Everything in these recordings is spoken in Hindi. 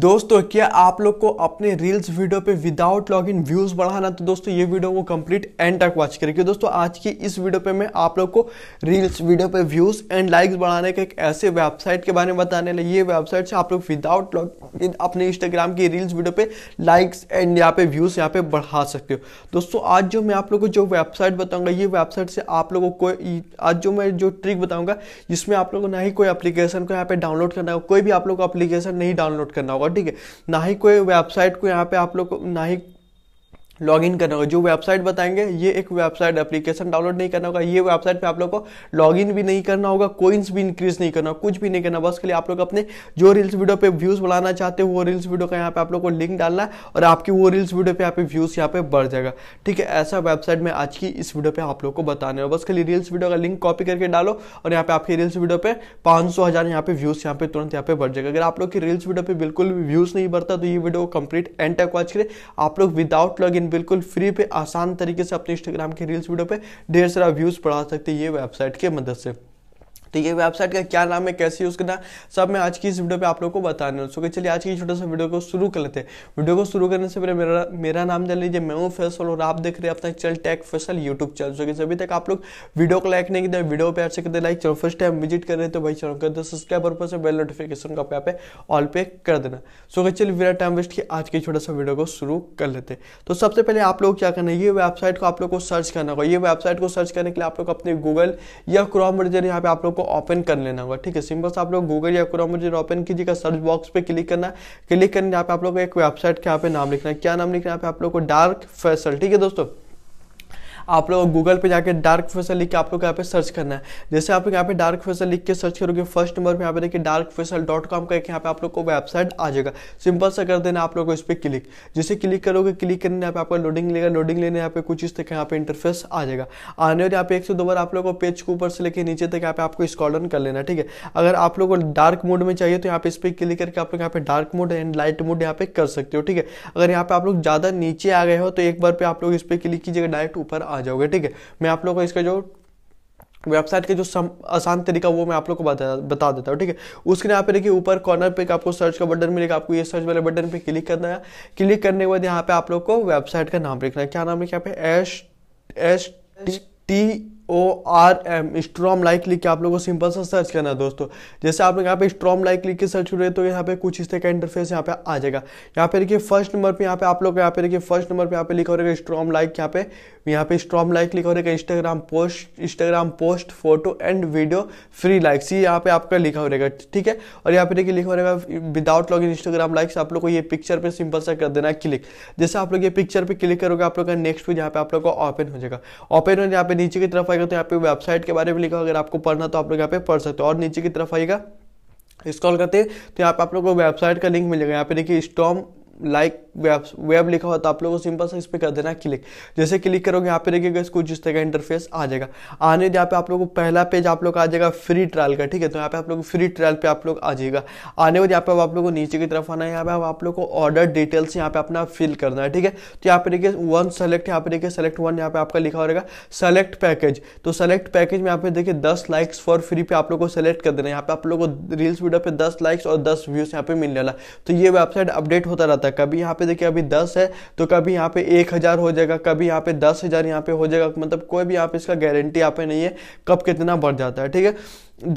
दोस्तों क्या आप लोग को अपने रील्स वीडियो पे विदाउट लॉग इन व्यूज बढ़ाना तो दोस्तों ये वीडियो को कंप्लीट एंड तक वॉच करें क्योंकि दोस्तों आज की इस वीडियो पे मैं आप लोग को रील्स वीडियो पे व्यूज एंड लाइक्स बढ़ाने के एक ऐसे वेबसाइट के बारे में बताने लगे ये वेबसाइट से आप लोग विदाउट लॉग इन अपने इंस्टाग्राम की रील्स वीडियो पे लाइक्स एंड यहाँ पे व्यूज यहाँ पे बढ़ा सकते हो दोस्तों आज जो मैं आप लोग को जो वेबसाइट बताऊंगा ये वेबसाइट से आप लोगों को आज जो मैं जो ट्रिक बताऊंगा जिसमें आप लोगों को ना ही कोई एप्लीकेशन को यहाँ पे डाउनलोड करना होगा कोई भी आप लोग को एप्लीकेशन नहीं डाउनलोड करना होगा और ठीक है ना ही कोई वेबसाइट को यहाँ पे आप लोग को ना ही लॉग इन करना होगा जो वेबसाइट बताएंगे ये एक वेबसाइट एप्लीकेशन डाउनलोड नहीं करना होगा ये वेबसाइट पे आप लोग को लॉग इन भी नहीं करना होगा कोइंस भी इंक्रीज नहीं करना कुछ भी नहीं करना बस के लिए आप लोग अपने जो रील्स वीडियो पे व्यूज बढ़ाना चाहते हो वो रील्स वीडियो का यहाँ पे आप लोग को लिंक डालना है और आपकी वो रील्स वीडियो पे यहाँ पे व्यूज यहाँ पे बढ़ जाएगा ठीक है ऐसा वेबसाइट में आज की इस वीडियो पे आप लोग को बताने बस के लिए रील्स वीडियो का लिंक कॉपी करके डालो और यहाँ पे आपकी रील्स वीडियो पे पांच सौ हज़ार यहाँ पे व्यूज यहाँ पे तुरंत यहाँ पे बढ़ जाएगा अगर आप लोग की रील्स वीडियो पे बिल्कुल व्यूज नहीं बढ़ता तो ये वीडियो कंप्लीट एंड तक वॉच करें आप लोग विदाउट लॉग इन लेकिन बिल्कुल फ्री पे आसान तरीके से अपने इंस्टाग्राम के रील्स वीडियो पे ढेर सारा व्यूज़ बढ़ा सकते हैं ये वेबसाइट के मदद से ठीक है वेबसाइट का क्या नाम है कैसे यूज़ करना सब मैं आज की इस वीडियो पे आप लोगों को बताने वाला हूँ चलिए आज की छोटा सा वीडियो को शुरू कर लेते हैं वीडियो को शुरू करने से पहले मेरा मेरा नाम जान लीजिए मैं हूँ फैसल और आप देख रहे हैं अपना चल tech Faisal YouTube channel so कि अभी तक आप लोग वीडियो को लाइक नहीं किया वीडियो पे आपसे करते लाइक चलो फर्स्ट टाइम विजिट कर रहे तो भाई चलो कर दो सब्सक्राइब और से बेल नोटिफिकेशन का पे ऑल पे कर देना सो चलिए बिना टाइम वेस्ट किया आज की छोटा सा वीडियो को शुरू कर लेते तो सबसे पहले आप लोग क्या करना है ये वेबसाइट को आप लोग को सर्च करना होगा ये वेबसाइट को सर्च करने के लिए आप लोग अपने गूगल या क्रॉम ब्राउजर यहाँ पे आप लोग को ओपन कर लेना होगा ठीक है सिंपल से आप लोग गूगल या क्रोम मुझे ओपन कीजिएगा सर्च बॉक्स पे क्लिक करना क्लिक करने यहाँ पे आप लोग को एक वेबसाइट के यहाँ पे नाम लिखना है क्या नाम लिखना है यहाँ पे आप लोग को डार्क फैसल ठीक है दोस्तों आप लोग गूगल पे जाके डार्क फेसल लिख के आप लोग यहाँ पे सर्च करना है जैसे आप लोग यहाँ पे डार्क फेसल लिख के सर्च करोगे फर्स्ट नंबर पर यहाँ पे देखिए डार्क फेसल डॉट कॉम करके यहाँ पे आप लोग को वेबसाइट आ जाएगा सिंपल सा कर देना आप लोग को इस पर क्लिक जैसे क्लिक करोगे क्लिक करने यहाँ पे आपका लोडिंग लेगा लोडिंग लेने यहाँ पे कुछ इस तक यहाँ पे इंटरफेस आ जाएगा आने और यहाँ पे एक से दो बार आप लोग को पेज के ऊपर से लेके नीचे तक यहाँ पे आपको स्कॉलन कर लेना ठीक है अगर आप लोग को डार्क मोड में चाहिए तो यहाँ पे इस पर क्लिक करके आप लोग यहाँ पे dark mode and light mode यहाँ पे कर सकते हो ठीक है अगर यहाँ पे आप लोग ज़्यादा नीचे आ गए हो तो एक बार पे आप लोग इस पर क्लिक कीजिएगा डायरेक्ट ऊपर आ आ जाओगे ठीक है मैं आप लोगों को इसका जो वेबसाइट के जो सम आसान तरीका वो मैं आप लोग को बता बता देता हूँ ठीक है उसके यहाँ पे देखिए ऊपर कॉर्नर पे आपको सर्च का बटन मिलेगा आपको ये सर्च वाले बटन पे क्लिक करना है क्लिक करने के बाद यहाँ पे आप लोग को वेबसाइट का नाम लिखना है क्या नाम लिखा यहाँ पे S S T O R M storm like लिख के आप लोगों को सिंपल सा सर्च करना है दोस्तों जैसे आप लोग यहाँ पे स्ट्रॉम लाइक लिख के सर्च करें तो यहाँ पे कुछ इस तरह का इंटरफेस यहाँ पे आ जाएगा यहाँ पे देखिए फर्स्ट नंबर पे यहाँ पे आप लोग यहाँ पे देखिए फर्स्ट नंबर पे यहाँ पे लिखा रहेगा स्ट्रॉम लाइक यहाँ पे यहाँ पे स्ट्रॉम लाइक लिखा रहेगा Instagram post Instagram post photo and video free likes ये यहाँ पे आपका लिखा हो रहेगा ठीक है और यहाँ पे देखिए लिखा रहेगा without log in Instagram likes आप लोग को ये पिक्चर पे सिंपल सा कर देना है क्लिक जैसे आप लोग ये पिक्चर पे क्लिक करोगे आप लोग का नेक्स्ट पेज यहाँ पे आप लोग का ओपन हो जाएगा ओपन होने यहाँ पे नीचे की तरफ रहेगा तो यहाँ पे वेबसाइट के बारे में लिखा अगर आपको पढ़ना तो आप लोग यहाँ पे पढ़ सकते हो और नीचे की तरफ आएगा स्क्रॉल करते हैं तो यहाँ पे आप लोग को वेबसाइट का लिंक मिलेगा यहाँ पे देखिए स्टॉम लाइक वेब वेब लिखा होता तो आप लोगों को सिंपल सा इस पर कर देना है क्लिक जैसे क्लिक करोगे यहाँ पे देखिएगा इसको जिस तरह का इंटरफेस आ जाएगा आने यहाँ पे आप लोगों को पहला पेज आप लोग का आ जाएगा फ्री ट्रायल का ठीक है तो यहाँ पे आप लोग फ्री ट्रायल पे आप लोग आ जाएगा आने वाले यहाँ पे आप लोग को नीचे की तरफ आना है यहाँ पे आप लोग को ऑर्डर डिटेल्स यहाँ पे अपना फिल करना है ठीक है तो यहाँ पे देखिए वन सेलेक्ट यहाँ पे देखिए सेलेक्ट वन यहाँ पे आपका लिखा हो रहेगा सेलेक्ट पैकेज तो सेलेक्ट पैकेज में यहाँ पे देखिए दस लाइक्स फॉर फ्री पे आप लोग को सेलेक्ट कर देना है यहाँ पे आप लोग को रील्स वीडियो पे दस लाइक्स और दस व्यूज यहाँ पे मिलने वाला तो ये वेबसाइट अपडेट होता रहता है जाता है कभी यहाँ पे देखिए अभी दस है तो कभी यहाँ पे एक हज़ार हो जाएगा कभी यहाँ पे दस हज़ार यहाँ पे हो जाएगा मतलब कोई भी यहाँ पे इसका गारंटी यहाँ पे नहीं है कब कितना बढ़ जाता है ठीक है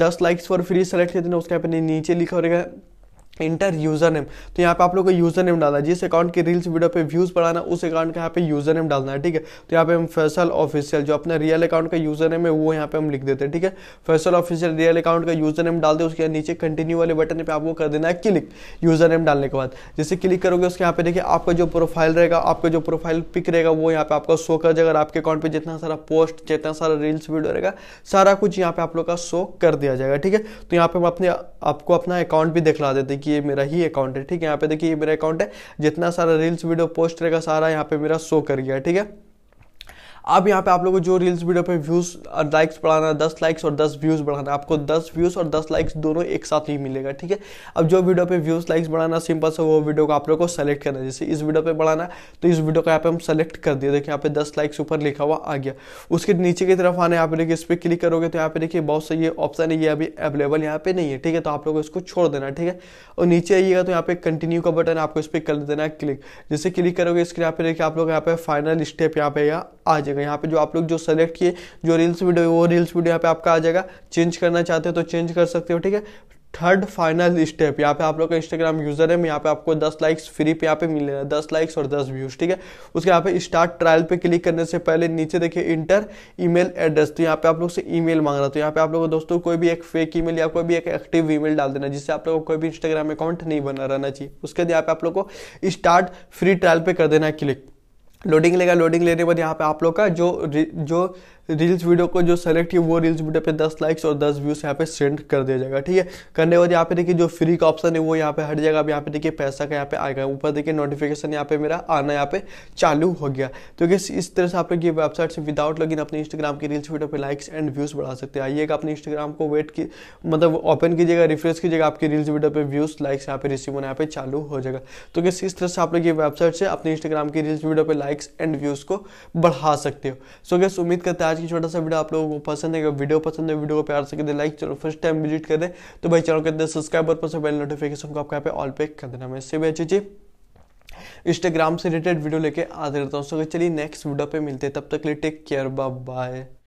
दस लाइक्स फॉर फ्री सेलेक्ट कितने उसके यहाँ पे नीचे लिखा रहेगा इंटर यूजर नेम तो यहाँ पे आप लोग को यूजर नेम डालना है जिस अकाउंट की रील्स वीडियो पे व्यूज बढ़ाना उस अकाउंट का यहाँ पे यूजर नेम डालना है ठीक है तो यहाँ पे हम फैसल ऑफिशियल जो अपना रियल अकाउंट का यूजर नेम है वो यहाँ पे हम लिख देते हैं ठीक है फैसल ऑफिशियल रियल अकाउंट का यूजर नेम डालते उसके नीचे कंटिन्यू वाले बटन पर आपको कर देना है क्लिक यूजर नेम डालने के बाद जैसे क्लिक करोगे उसके यहाँ पे देखिए आपका जो प्रोफाइल रहेगा आपका जो प्रोफाइल पिक रहेगा वो यहाँ पे आपका शो कर जाएगा आपके अकाउंट पर जितना सारा पोस्ट जितना सारा रील्स वीडियो रहेगा सारा कुछ यहाँ पे आप लोग का शो कर दिया जाएगा ठीक है तो यहाँ पे हम अपने आपको अपना अकाउंट भी दिखला देते हैं कि ये मेरा ही अकाउंट है ठीक है यहाँ पे देखिए ये मेरा अकाउंट है जितना सारा रील्स वीडियो पोस्ट रहेगा सारा यहाँ पे मेरा शो कर गया ठीक है अब यहाँ पे आप लोगों को जो रील्स वीडियो पे व्यूज़ और लाइक्स बढ़ाना दस लाइक्स और दस व्यूज़ बढ़ाना आपको दस व्यूज़ और दस लाइक्स दोनों एक साथ ही मिलेगा ठीक है अब जो वीडियो पे व्यूज़ लाइक्स बढ़ाना सिंपल से वो वीडियो को आप लोग को सेलेक्ट करना है जैसे इस वीडियो पे बढ़ाना तो इस वीडियो को यहाँ पे हम सेलेक्ट कर दिए देखिए यहाँ पे दस लाइक्स ऊपर लिखा हुआ आ गया उसके नीचे की तरफ आने आप देखिए इस पर क्लिक करोगे तो यहाँ पे देखिए बहुत सही ऑप्शन है ये अभी अवेलेबल यहाँ पे नहीं है ठीक है तो आप लोग इसको छोड़ देना ठीक है और नीचे आइएगा तो यहाँ पे कंटिन्यू का बटन आपको इस पर कर देना क्लिक जैसे क्लिक करोगे इसके यहाँ पे देखिए आप लोग यहाँ पे फाइनल स्टेप यहाँ पे आ जाए जाएगा यहाँ पे जो आप लोग जो सेलेक्ट किए जो रील्स वीडियो वो रील्स वीडियो यहाँ पे आपका आ जाएगा चेंज करना चाहते हो तो चेंज कर सकते हो ठीक है थर्ड फाइनल स्टेप यहाँ पे आप लोग का इंस्टाग्राम यूजर है यहाँ पे आपको 10 लाइक्स फ्री पे यहाँ पे मिल रहा है दस लाइक्स और 10 व्यूज ठीक है उसके यहाँ पे स्टार्ट ट्रायल पे क्लिक करने से पहले नीचे देखिए इंटर ईमेल एड्रेस तो यहाँ पे आप लोग से ईमेल मांग रहा था तो यहाँ पे आप लोग दोस्तों कोई भी एक फेक ई या कोई भी एक एक्टिव ई डाल देना जिससे आप लोग को कोई भी इंस्टाग्राम अकाउंट नहीं बना रहना चाहिए उसके बाद यहाँ पे आप लोग को स्टार्ट फ्री ट्रायल पे कर देना क्लिक लोडिंग लेगा लोडिंग लेने के बाद यहाँ पे आप लोग का जो जो रील्स वीडियो को जो सेलेक्ट किया वो रील्स वीडियो पे 10 लाइक्स और 10 व्यूज यहाँ पे सेंड कर दिया जाएगा ठीक है करने के बाद यहाँ पे देखिए जो फ्री का ऑप्शन है वो यहाँ पे हट जाएगा अब यहाँ पे देखिए पैसा का यहाँ पे आएगा ऊपर देखिए नोटिफिकेशन यहाँ पे मेरा आना यहाँ पे चालू हो गया तो इस तरह से आप लोग ये वेबसाइट से विदाउट लॉगिन अपने इंस्टाग्राम की रील्स वीडियो पर लाइक्स एंड व्यूज बढ़ा सकते हैं आइएगा अपने इंस्टाग्राम को वेट की मतलब ओपन कीजिएगा रिफ्रेश कीजिएगा आपकी रील्स वीडियो पर व्यूज लाइक्स यहाँ पे रिसीव होना यहाँ पे चालू हो जाएगा तो किस इस तरह से आप लोग ये वेबसाइट से अपने इंस्टाग्राम की रील्स वीडियो पर लाइक्स एंड व्यूज को बढ़ा सकते हो सो गैस उम्मीद करते हैं आज की छोटा सा वीडियो आप लोगों को पसंद है वीडियो पसंद है वीडियो को प्यार से दे लाइक चलो फर्स्ट टाइम विजिट कर दे तो भाई चैनल के अंदर सब्सक्राइब और पास बेल नोटिफिकेशन को आपका पे ऑल पे कर देना मैं इससे भी अच्छी चीज़ इंस्टाग्राम से रिलेटेड वीडियो लेके आते रहता हूँ सो चलिए नेक्स्ट वीडियो पे मिलते हैं तब तक लिए टेक केयर बाय बाय